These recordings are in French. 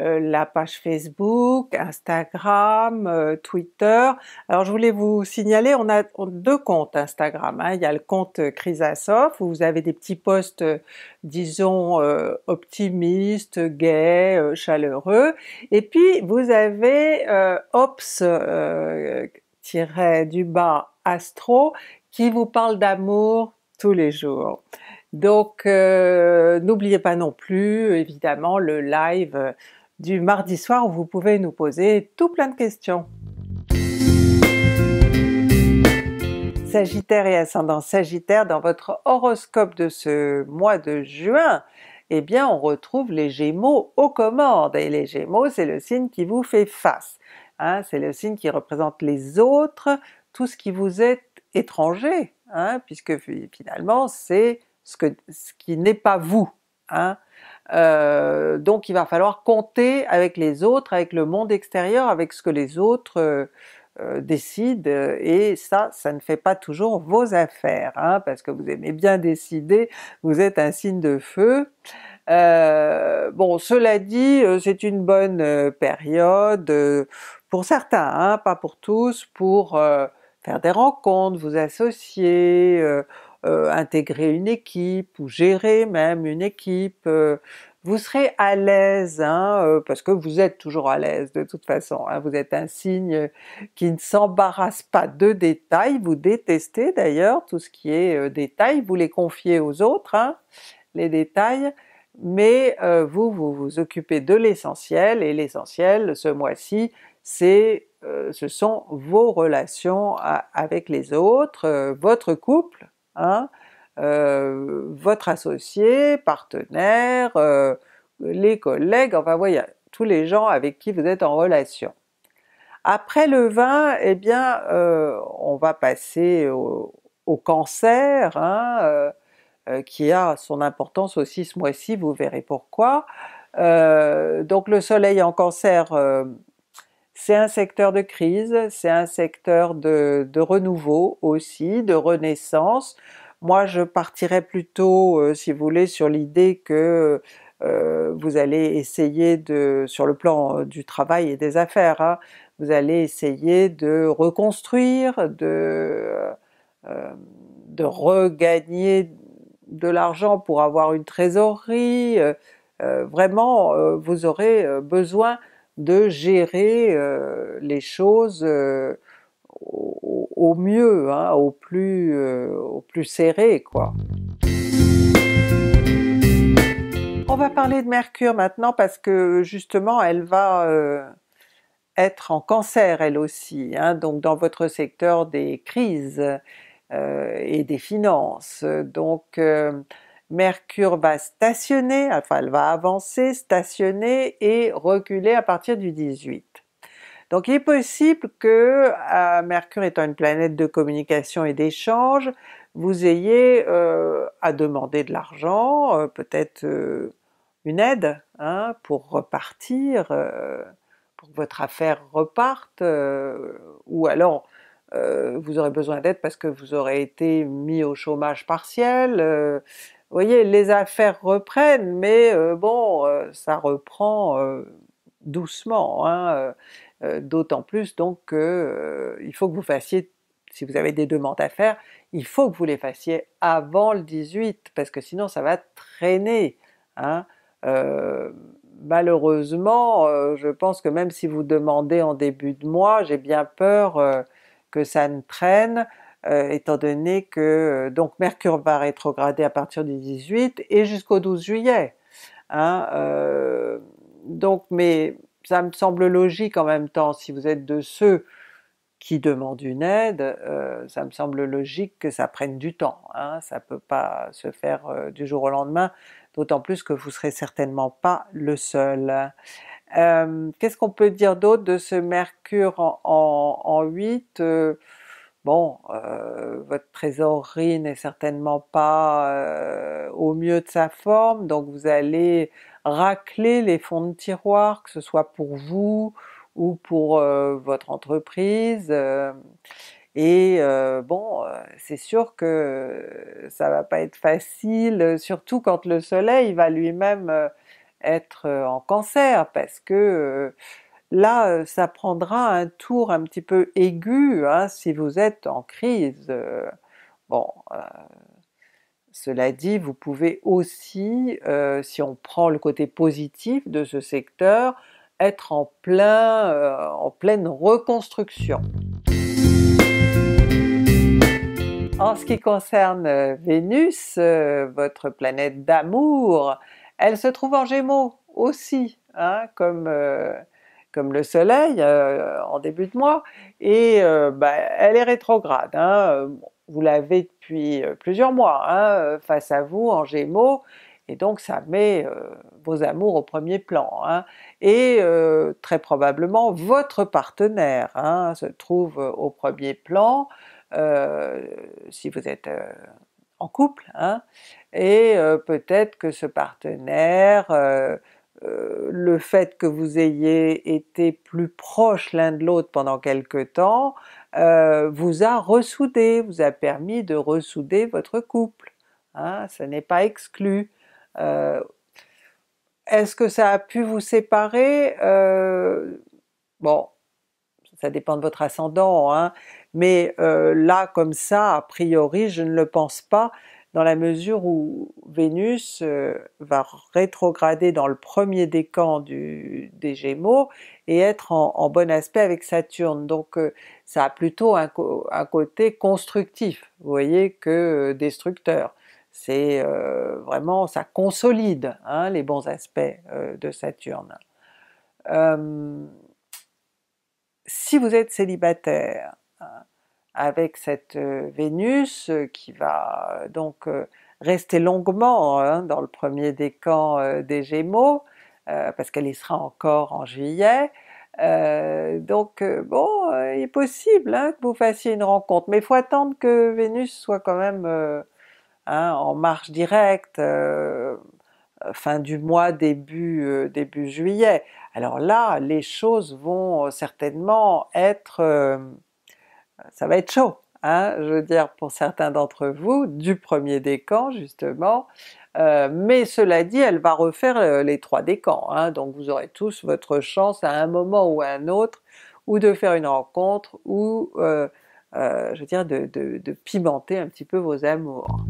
euh, la page Facebook, Instagram, euh, Twitter. Alors je voulais vous signaler, on a deux comptes Instagram. Hein. Il y a le compte Chrysasoph où vous avez des petits posts, euh, disons, optimistes, gais, chaleureux. Et puis vous avez Ops tiré du bas Astro qui vous parle d'amour tous les jours. Donc n'oubliez pas non plus évidemment le live du mardi soir où vous pouvez nous poser tout plein de questions. Sagittaire et ascendant Sagittaire, dans votre horoscope de ce mois de juin, eh bien on retrouve les Gémeaux aux commandes, et les Gémeaux c'est le signe qui vous fait face, hein. c'est le signe qui représente les autres, tout ce qui vous est étranger, hein, puisque finalement c'est ce, qui n'est pas vous. Hein. Euh, donc il va falloir compter avec les autres, avec le monde extérieur, avec ce que les autres euh, euh, décident, et ça, ça ne fait pas toujours vos affaires, hein, parce que vous aimez bien décider, vous êtes un signe de feu. bon, cela dit, c'est une bonne période pour certains, hein, pas pour tous, pour faire des rencontres, vous associer, euh, intégrer une équipe ou gérer même une équipe, euh, vous serez à l'aise, hein, euh, parce que vous êtes toujours à l'aise de toute façon, hein. vous êtes un signe qui ne s'embarrasse pas de détails, vous détestez d'ailleurs tout ce qui est détails, vous les confiez aux autres, hein, les détails, mais vous, vous vous occupez de l'essentiel, et l'essentiel ce mois-ci, c'est ce sont vos relations avec les autres, votre couple, euh, votre associé, partenaire, euh, les collègues, enfin voyez, tous les gens avec qui vous êtes en relation. Après le vin, eh bien euh, on va passer au, cancer, hein, qui a son importance aussi ce mois-ci, vous verrez pourquoi. donc le soleil en cancer c'est un secteur de crise, c'est un secteur de, renouveau aussi, de renaissance. Moi je partirais plutôt, euh, si vous voulez, sur l'idée que euh, vous allez essayer de, sur le plan euh, du travail et des affaires, hein, vous allez essayer de reconstruire, de, de regagner de l'argent pour avoir une trésorerie, vraiment vous aurez besoin de gérer euh, les choses euh, au, mieux, hein, euh, au, plus, serré quoi. On va parler de Mercure maintenant parce que justement elle va être en cancer elle aussi, hein, donc dans votre secteur des crises et des finances. Donc Mercure va stationner, enfin elle va avancer, stationner et reculer à partir du 18. Donc il est possible que, euh, Mercure étant une planète de communication et d'échange, vous ayez euh, à demander de l'argent, euh, peut-être une aide hein, pour repartir, pour que votre affaire reparte, ou alors vous aurez besoin d'aide parce que vous aurez été mis au chômage partiel, vous voyez, les affaires reprennent, mais euh, bon, euh, ça reprend euh, doucement, hein, d'autant plus donc il faut que vous fassiez, si vous avez des demandes à faire, il faut que vous les fassiez avant le 18, parce que sinon ça va traîner. Hein. malheureusement, je pense que même si vous demandez en début de mois, j'ai bien peur que ça ne traîne, euh, étant donné que euh, donc Mercure va rétrograder à partir du 18 et jusqu'au 12 juillet. Hein, euh, donc mais ça me semble logique en même temps, si vous êtes de ceux qui demandent une aide, ça me semble logique que ça prenne du temps, hein, ça peut pas se faire du jour au lendemain, d'autant plus que vous serez certainement pas le seul. Qu'est-ce qu'on peut dire d'autre de ce Mercure en 8 bon, euh, votre trésorerie n'est certainement pas euh, au mieux de sa forme, donc vous allez racler les fonds de tiroir, que ce soit pour vous ou pour euh, votre entreprise, et bon, c'est sûr que ça va pas être facile, surtout quand le soleil va lui-même être en cancer, parce que Là, euh, ça prendra un tour un petit peu aigu hein, si vous êtes en crise. Euh, bon, euh, cela dit, vous pouvez aussi, si on prend le côté positif de ce secteur, être en, plein, en pleine reconstruction. En ce qui concerne Vénus, votre planète d'amour, elle se trouve en Gémeaux aussi, hein, comme comme le soleil euh, en début de mois, et euh, bah, elle est rétrograde. Hein, euh, vous l'avez depuis plusieurs mois hein, face à vous en Gémeaux, et donc ça met vos amours au premier plan. Hein. et très probablement votre partenaire se trouve au premier plan, si vous êtes en couple, et peut-être que ce partenaire euh, le fait que vous ayez été plus proches l'un de l'autre pendant quelque temps euh, vous a ressoudé, vous a permis de ressouder votre couple. ce hein, n'est pas exclu. Euh, est-ce que ça a pu vous séparer? bon, ça dépend de votre ascendant, hein, mais là comme ça, a priori, je ne le pense pas dans la mesure où Vénus euh, va rétrograder dans le premier décan du, des Gémeaux et être en, bon aspect avec Saturne. Donc euh, ça a plutôt un, côté constructif, vous voyez, que euh, destructeur. C'est vraiment, ça consolide hein, les bons aspects de Saturne. si vous êtes célibataire, hein, avec cette euh, Vénus euh, qui va euh, donc rester longuement hein, dans le premier décan des Gémeaux, parce qu'elle y sera encore en juillet, donc bon, il est possible hein, que vous fassiez une rencontre, mais il faut attendre que Vénus soit quand même hein, en marche directe, fin du mois, début, début juillet. Alors là, les choses vont certainement être ça va être chaud, hein, je veux dire pour certains d'entre vous, du premier décan justement, euh, mais cela dit, elle va refaire euh, les trois décans, hein. donc vous aurez tous votre chance à un moment ou à un autre, ou de faire une rencontre, ou euh, je veux dire de pimenter un petit peu vos amours.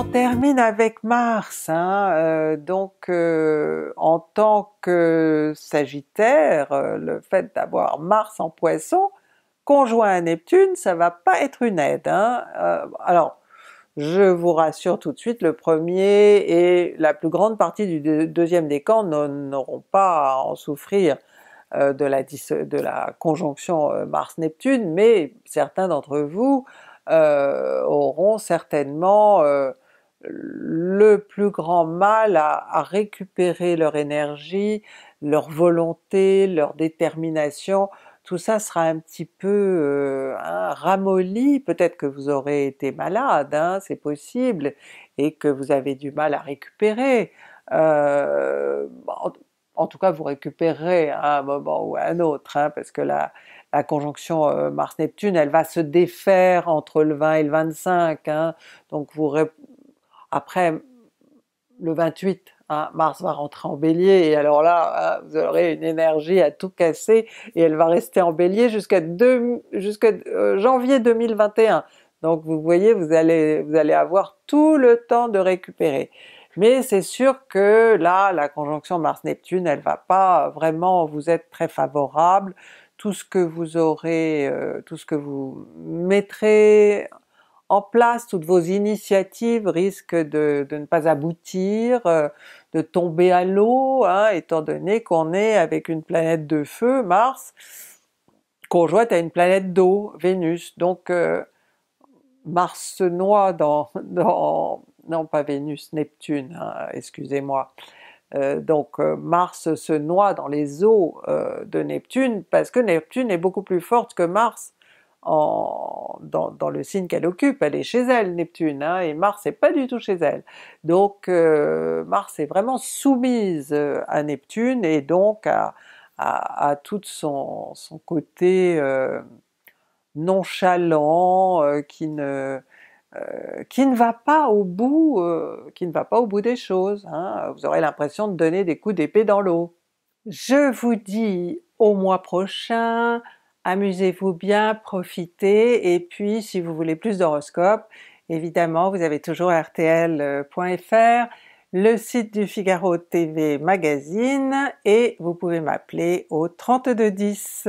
on termine avec Mars, hein, euh, donc euh, en tant que Sagittaire, euh, le fait d'avoir Mars en Poisson conjoint à Neptune, ça va pas être une aide. Hein. alors je vous rassure tout de suite, le premier et la plus grande partie du deuxième décan n'auront pas à en souffrir de la, conjonction Mars-Neptune, mais certains d'entre vous auront certainement le plus grand mal à, récupérer leur énergie, leur volonté, leur détermination, tout ça sera un petit peu euh, ramolli, peut-être que vous aurez été malade, hein, c'est possible, et que vous avez du mal à récupérer. Euh, en, tout cas vous récupérerez à un moment ou à un autre, hein, parce que la, la conjonction euh, Mars-Neptune, elle va se défaire entre le 20 et le 25, hein. donc vous après, le 28, hein, Mars va rentrer en Bélier, et alors là, hein, vous aurez une énergie à tout casser, et elle va rester en Bélier jusqu'à euh, janvier 2021. Donc vous voyez, vous allez, vous allez avoir tout le temps de récupérer. Mais c'est sûr que là, la conjonction Mars-Neptune, elle va pas vraiment vous être très favorable. Tout ce que vous aurez, euh, tout ce que vous mettrez en place, toutes vos initiatives risquent de, ne pas aboutir, euh, de tomber à l'eau, hein, étant donné qu'on est avec une planète de feu, Mars, conjointe à une planète d'eau, Vénus. Donc euh, Mars se noie dans, non pas Vénus, Neptune, hein, excusez-moi. Euh, donc Mars se noie dans les eaux de Neptune parce que Neptune est beaucoup plus forte que Mars dans, le signe qu'elle occupe, elle est chez elle Neptune, hein, et Mars n'est pas du tout chez elle. Donc euh, Mars est vraiment soumise euh, à Neptune et donc à, tout son, côté euh, nonchalant qui, ne, qui ne va pas au bout, qui ne va pas au bout des choses. Hein. Vous aurez l'impression de donner des coups d'épée dans l'eau. Je vous dis au mois prochain, Amusez-vous bien, profitez, et puis si vous voulez plus d'horoscopes, évidemment vous avez toujours rtl.fr, le site du Figaro TV Magazine, et vous pouvez m'appeler au 3210.